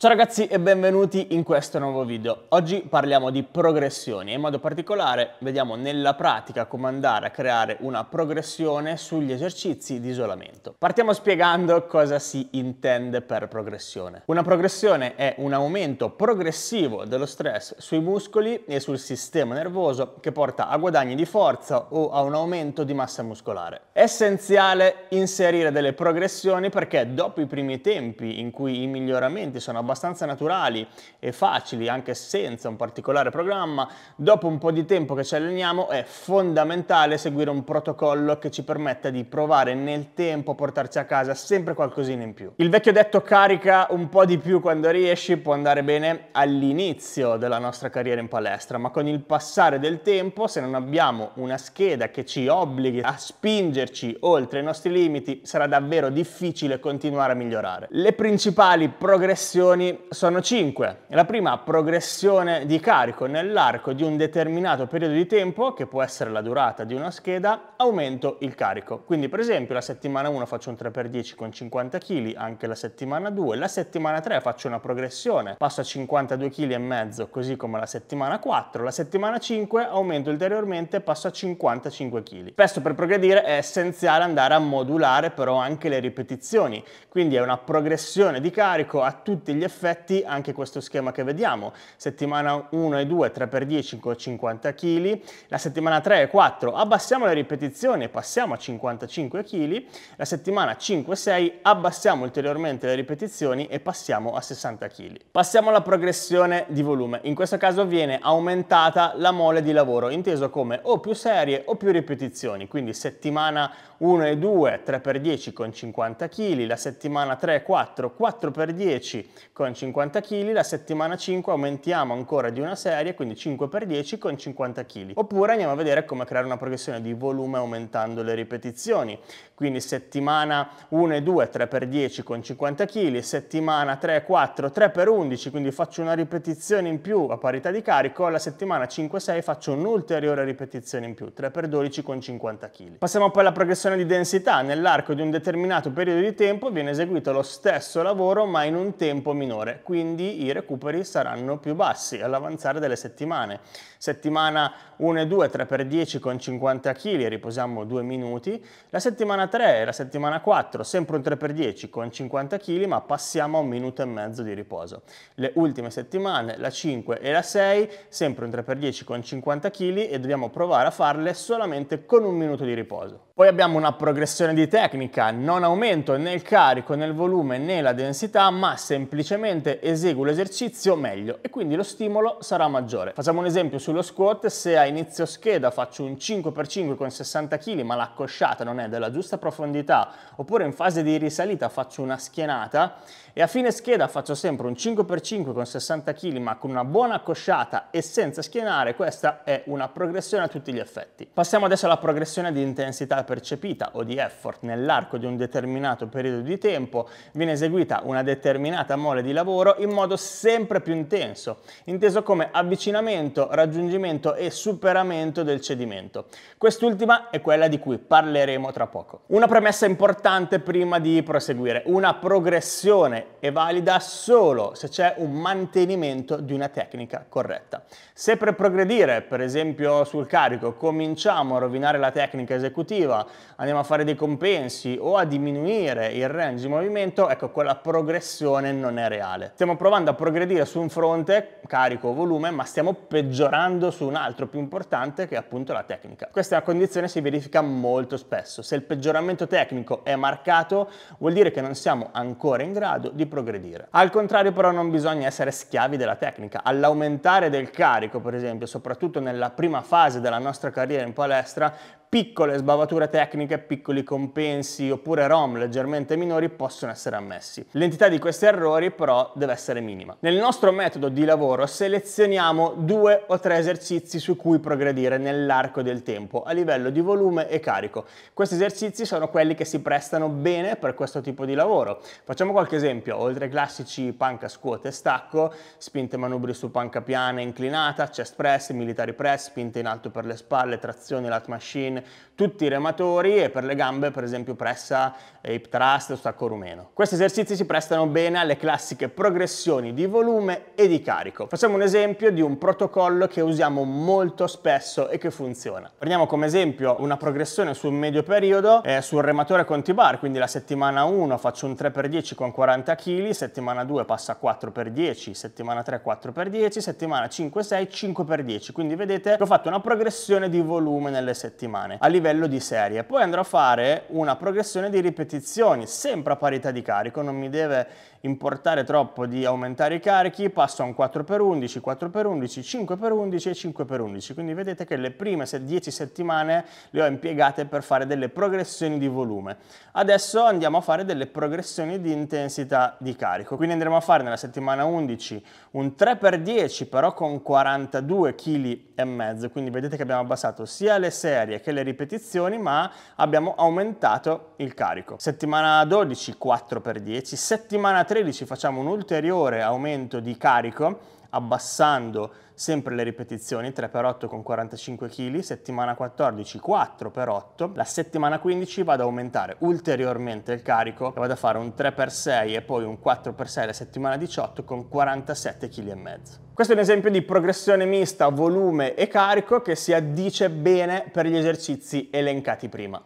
Ciao ragazzi e benvenuti in questo nuovo video. Oggi parliamo di progressioni e in modo particolare vediamo nella pratica come andare a creare una progressione sugli esercizi di isolamento. Partiamo spiegando cosa si intende per progressione. Una progressione è un aumento progressivo dello stress sui muscoli e sul sistema nervoso che porta a guadagni di forza o a un aumento di massa muscolare. È essenziale inserire delle progressioni perché dopo i primi tempi in cui i miglioramenti sono abbastanza abbastanza naturali e facili anche senza un particolare programma, dopo un po' di tempo che ci alleniamo è fondamentale seguire un protocollo che ci permetta di provare nel tempo, a portarci a casa sempre qualcosina in più. Il vecchio detto carica un po' di più quando riesci può andare bene all'inizio della nostra carriera in palestra, ma con il passare del tempo, se non abbiamo una scheda che ci obblighi a spingerci oltre i nostri limiti, sarà davvero difficile continuare a migliorare. Le principali progressioni azioni sono 5. La prima, progressione di carico nell'arco di un determinato periodo di tempo, che può essere la durata di una scheda, aumento il carico. Quindi per esempio la settimana 1 faccio un 3x10 con 50 kg, anche la settimana 2, la settimana 3 faccio una progressione, passo a 52 kg e mezzo, così come la settimana 4, la settimana 5 aumento ulteriormente, passo a 55 kg. Spesso per progredire è essenziale andare a modulare però anche le ripetizioni, quindi è una progressione di carico a tutti gli effetti anche questo schema che vediamo. Settimana 1 e 2 3 x 10 con 50 kg, la settimana 3 e 4 abbassiamo le ripetizioni e passiamo a 55 kg, la settimana 5 e 6 abbassiamo ulteriormente le ripetizioni e passiamo a 60 kg. Passiamo alla progressione di volume. In questo caso viene aumentata la mole di lavoro, inteso come o più serie o più ripetizioni, quindi settimana 1 e 2 3 x 10 con 50 kg, la settimana 3 e 4 4 x 10 con 50 kg, la settimana 5 aumentiamo ancora di una serie, quindi 5 per 10 con 50 kg. Oppure andiamo a vedere come creare una progressione di volume aumentando le ripetizioni. Quindi settimana 1 e 2, 3 per 10 con 50 kg, settimana 3 e 4, 3 per 11 quindi faccio una ripetizione in più a parità di carico, la settimana 5 e 6 faccio un'ulteriore ripetizione in più, 3 per 12 con 50 kg. Passiamo poi alla progressione di densità, nell'arco di un determinato periodo di tempo viene eseguito lo stesso lavoro ma in un tempo minimo minore, quindi i recuperi saranno più bassi all'avanzare delle settimane. Settimana 1 e 2, 3 x 10 con 50 kg, riposiamo 2 minuti. La settimana 3 e la settimana 4, sempre un 3 x 10 con 50 kg, ma passiamo a un minuto e mezzo di riposo. Le ultime settimane, la 5 e la 6, sempre un 3 x 10 con 50 kg e dobbiamo provare a farle solamente con un minuto di riposo. Poi abbiamo una progressione di tecnica, non aumento né il carico né il volume né la densità, ma semplicemente semplicemente eseguo l'esercizio meglio e quindi lo stimolo sarà maggiore. Facciamo un esempio sullo squat, se a inizio scheda faccio un 5x5 con 60 kg ma la cosciata non è della giusta profondità, oppure in fase di risalita faccio una schienata e a fine scheda faccio sempre un 5x5 con 60 kg ma con una buona cosciata e senza schienare, questa è una progressione a tutti gli effetti. Passiamo adesso alla progressione di intensità percepita o di effort. Nell'arco di un determinato periodo di tempo viene eseguita una determinata mole tavole di lavoro in modo sempre più intenso, inteso come avvicinamento, raggiungimento e superamento del cedimento. Quest'ultima è quella di cui parleremo tra poco. Una premessa importante prima di proseguire, una progressione è valida solo se c'è un mantenimento di una tecnica corretta. Se per progredire, per esempio sul carico, cominciamo a rovinare la tecnica esecutiva, andiamo a fare dei compensi o a diminuire il range di movimento, ecco quella progressione non è reale. Stiamo provando a progredire su un fronte, carico o volume, ma stiamo peggiorando su un altro più importante che è appunto la tecnica. Questa è una condizione si verifica molto spesso. Se il peggioramento tecnico è marcato, vuol dire che non siamo ancora in grado di progredire. Al contrario però non bisogna essere schiavi della tecnica. All'aumentare del carico, per esempio, soprattutto nella prima fase della nostra carriera in palestra, piccole sbavature tecniche, piccoli compensi oppure ROM leggermente minori possono essere ammessi. L'entità di questi errori però deve essere minima. Nel nostro metodo di lavoro selezioniamo due o tre esercizi su cui progredire nell'arco del tempo a livello di volume e carico. Questi esercizi sono quelli che si prestano bene per questo tipo di lavoro. Facciamo qualche esempio, oltre ai classici panca scuote e stacco, spinte manubri su panca piana e inclinata, chest press, military press, spinte in alto per le spalle, trazione, lat machine, tutti i rematori e per le gambe per esempio pressa hip thrust o stacco rumeno. Questi esercizi si prestano bene alle classiche progressioni di volume e di carico. Facciamo un esempio di un protocollo che usiamo molto spesso e che funziona. Prendiamo come esempio una progressione sul medio periodo eh, sul rematore conti bar, quindi la settimana 1 faccio un 3x10 con 40 kg, settimana 2 passa a 4x10, settimana 3 4x10, settimana 5 6 5x10, quindi vedete che ho fatto una progressione di volume nelle settimane settimane a livello di serie. Poi andrò a fare una progressione di ripetizioni, sempre a parità di carico, non mi deve importare troppo di aumentare i carichi, passo a un 4x11, 4x11, 5x11 e 5x11. Quindi vedete che le prime 10 settimane le ho impiegate per fare delle progressioni di volume. Adesso andiamo a fare delle progressioni di intensità di carico. Quindi andremo a fare nella settimana 11 un 3x10 però con 42 kg e mezzo, quindi vedete che abbiamo abbassato sia le serie che le le ripetizioni ma abbiamo aumentato il carico. Settimana 12 4x10, settimana 13 facciamo un ulteriore aumento di carico abbassando sempre le ripetizioni 3x8 con 45 kg, settimana 14 4x8, la settimana 15 vado ad aumentare ulteriormente il carico e vado a fare un 3x6 e poi un 4x6 la settimana 18 con 47 kg e mezzo. Questo è un esempio di progressione mista volume e carico che si addice bene per gli esercizi elencati prima.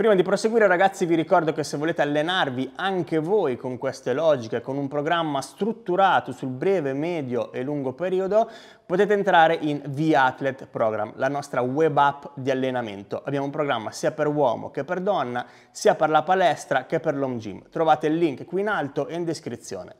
Prima di proseguire ragazzi vi ricordo che se volete allenarvi anche voi con queste logiche, con un programma strutturato sul breve, medio e lungo periodo, potete entrare in The Athlete Program, la nostra web app di allenamento. Abbiamo un programma sia per uomo che per donna, sia per la palestra che per l'home gym. Trovate il link qui in alto e in descrizione.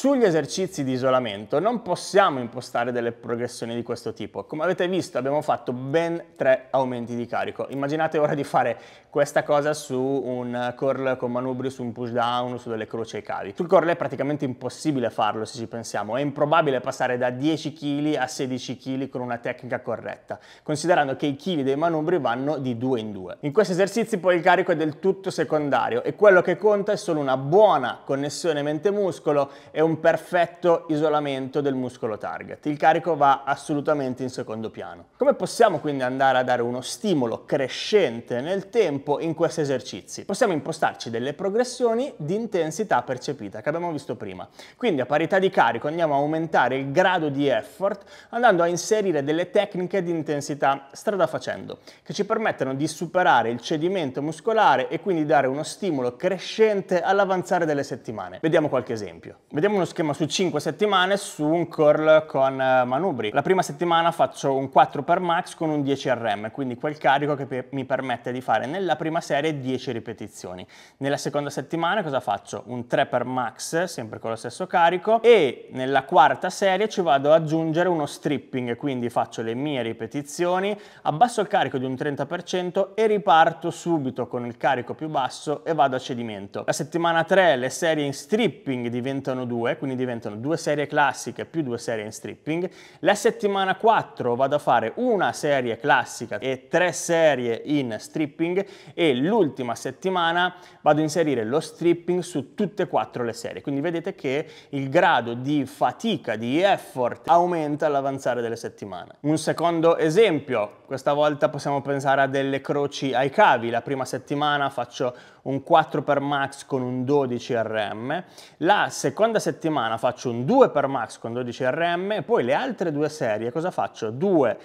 Sugli esercizi di isolamento non possiamo impostare delle progressioni di questo tipo. Come avete visto abbiamo fatto ben tre aumenti di carico. Immaginate ora di fare questa cosa su un curl con manubri, su un push down, su delle croce ai cavi. Sul curl è praticamente impossibile farlo se ci pensiamo. È improbabile passare da 10 kg a 16 kg con una tecnica corretta, considerando che i chili dei manubri vanno di 2 in 2. In questi esercizi poi il carico è del tutto secondario e quello che conta è solo una buona connessione mente-muscolo e un un perfetto isolamento del muscolo target. Il carico va assolutamente in secondo piano. Come possiamo quindi andare a dare uno stimolo crescente nel tempo in questi esercizi? Possiamo impostarci delle progressioni di intensità percepita che abbiamo visto prima. Quindi a parità di carico andiamo a aumentare il grado di effort andando a inserire delle tecniche di intensità strada facendo che ci permettono di superare il cedimento muscolare e quindi dare uno stimolo crescente all'avanzare delle settimane. Vediamo qualche esempio. Vediamo uno schema su 5 settimane su un curl con eh, manubri. La prima settimana faccio un 4 per max con un 10 RM, quindi quel carico che mi permette di fare nella prima serie 10 ripetizioni. Nella seconda settimana cosa faccio? Un 3 per max, sempre con lo stesso carico, e nella quarta serie ci vado ad aggiungere uno stripping, quindi faccio le mie ripetizioni, abbasso il carico di un 30% e riparto subito con il carico più basso e vado a cedimento. La settimana 3 le serie in stripping diventano 2, 2, quindi diventano due serie classiche più due serie in stripping. La settimana 4 vado a fare una serie classica e tre serie in stripping e l'ultima settimana vado a inserire lo stripping su tutte e quattro le serie. Quindi vedete che il grado di fatica, di effort aumenta all'avanzare delle settimane. Un secondo esempio, questa volta possiamo pensare a delle croci ai cavi. La prima settimana faccio un 4x max con un 12 RM, la seconda settimana faccio un 2x max con 12 RM e poi le altre due serie cosa faccio? 2x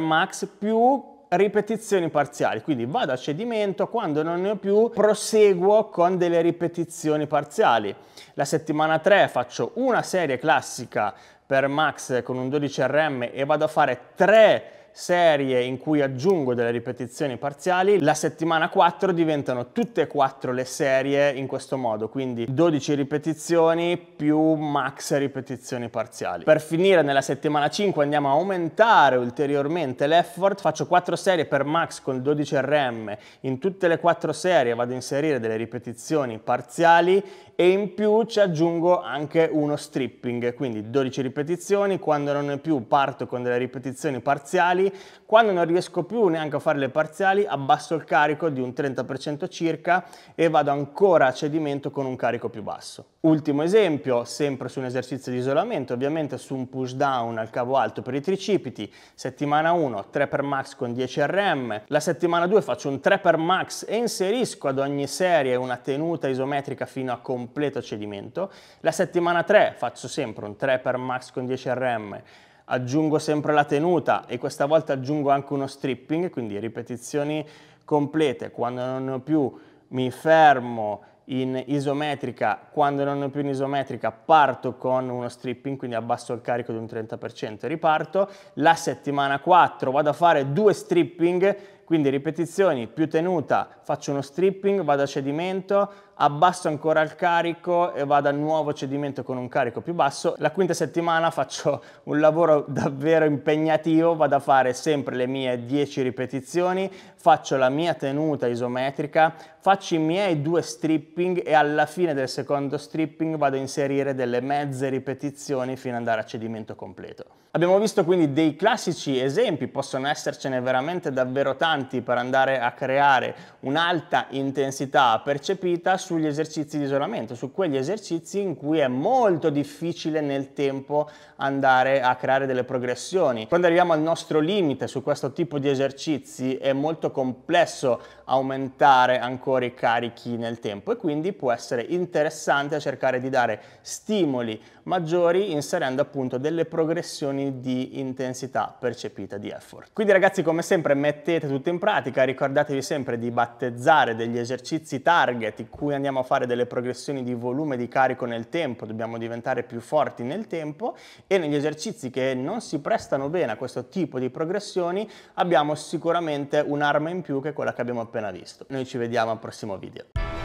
max più ripetizioni parziali, quindi vado a cedimento, quando non ne ho più proseguo con delle ripetizioni parziali. La settimana 3 faccio una serie classica per max con un 12 RM e vado a fare 3 serie in cui aggiungo delle ripetizioni parziali, la settimana 4 diventano tutte e quattro le serie in questo modo, quindi 12 ripetizioni più max ripetizioni parziali. Per finire nella settimana 5 andiamo a aumentare ulteriormente l'effort, faccio 4 serie per max con 12 RM, in tutte le 4 serie vado a inserire delle ripetizioni parziali e in più ci aggiungo anche uno stripping, quindi 12 ripetizioni, quando non è più parto con delle ripetizioni parziali, quando non riesco più neanche a fare le parziali abbasso il carico di un 30% circa e vado ancora a cedimento con un carico più basso. Ultimo esempio, sempre su un esercizio di isolamento, ovviamente su un push down al cavo alto per i tricipiti, settimana 1 3 per max con 10 RM, la settimana 2 faccio un 3 per max e inserisco ad ogni serie una tenuta isometrica fino a completare completo cedimento. La settimana 3 faccio sempre un 3 per max con 10 RM, aggiungo sempre la tenuta e questa volta aggiungo anche uno stripping, quindi ripetizioni complete. Quando non ne ho più mi fermo in isometrica, quando non ne ho più in isometrica parto con uno stripping, quindi abbasso il carico di un 30% e riparto. La settimana 4 vado a fare due stripping quindi ripetizioni più tenuta, faccio uno stripping, vado a cedimento, abbasso ancora il carico e vado a nuovo cedimento con un carico più basso. La quinta settimana faccio un lavoro davvero impegnativo, vado a fare sempre le mie 10 ripetizioni, faccio la mia tenuta isometrica, faccio i miei due stripping e alla fine del secondo stripping vado a inserire delle mezze ripetizioni fino ad andare a cedimento completo. Abbiamo visto quindi dei classici esempi, possono essercene veramente davvero tanti per andare a creare un'alta intensità percepita sugli esercizi di isolamento, su quegli esercizi in cui è molto difficile nel tempo andare a creare delle progressioni. Quando arriviamo al nostro limite su questo tipo di esercizi è molto complesso aumentare ancora poco ricarichi nel tempo e quindi può essere interessante cercare di dare stimoli maggiori inserendo appunto delle progressioni di intensità percepita di effort. Quindi ragazzi come sempre mettete tutto in pratica, ricordatevi sempre di battezzare degli esercizi target in cui andiamo a fare delle progressioni di volume di carico nel tempo, dobbiamo diventare più forti nel tempo e negli esercizi che non si prestano bene a questo tipo di progressioni abbiamo sicuramente un'arma in più che quella che abbiamo appena visto. Noi ci vediamo prossimo video.